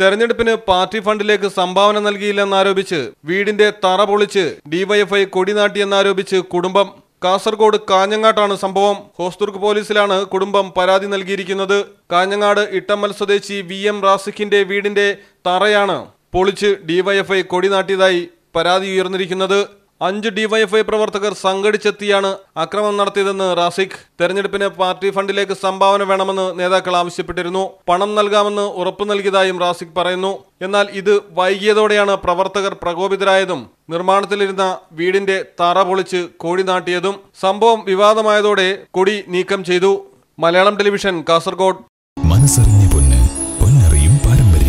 തെരഞ്ഞെടുപ്പിന് പാർട്ടി ഫണ്ടിലേക്ക് സംഭാവന നൽകിയില്ലെന്നാരോപിച്ച് വീടിന്റെ തറ പൊളിച്ച് ഡിവൈഎഫ്ഐ കൊടിനാട്ടിയെന്നാരോപിച്ച് കുടുംബം കാസർഗോഡ് കാഞ്ഞങ്ങാട്ടാണ് സംഭവം ഹോസ്ദുർഗ് പോലീസിലാണ് കുടുംബം പരാതി നൽകിയിരിക്കുന്നത് കാഞ്ഞങ്ങാട് ഇട്ടമ്മൽ സ്വദേശി വി എം റാസിഖിന്റെ വീടിന്റെ തറയാണ് പൊളിച്ച് ഡിവൈഎഫ്ഐ കൊടിനാട്ടിയതായി പരാതി ഉയർന്നിരിക്കുന്നത് അഞ്ച് ഡിവൈഎഫ്ഐ പ്രവർത്തകർ സംഘടിച്ചെത്തിയാണ് അക്രമം നടത്തിയതെന്ന് റാസിഖ് തെരഞ്ഞെടുപ്പിന് പാർട്ടി ഫണ്ടിലേക്ക് സംഭാവന വേണമെന്ന് നേതാക്കൾ ആവശ്യപ്പെട്ടിരുന്നു പണം നൽകാമെന്ന് ഉറപ്പു നൽകിയതായും റാസിഖ് പറയുന്നു എന്നാൽ ഇത് വൈകിയതോടെയാണ് പ്രവർത്തകർ പ്രകോപിതരായതും നിർമ്മാണത്തിലിരുന്ന വീടിന്റെ തറ പൊളിച്ച് കോടി നാട്ടിയതും സംഭവം വിവാദമായതോടെ കൊടി നീക്കം ചെയ്തു മലയാളം ടെലിവിഷൻ കാസർഗോഡ് മനസ്സറിഞ്ഞ പൊന്ന് പൊന്നറിയും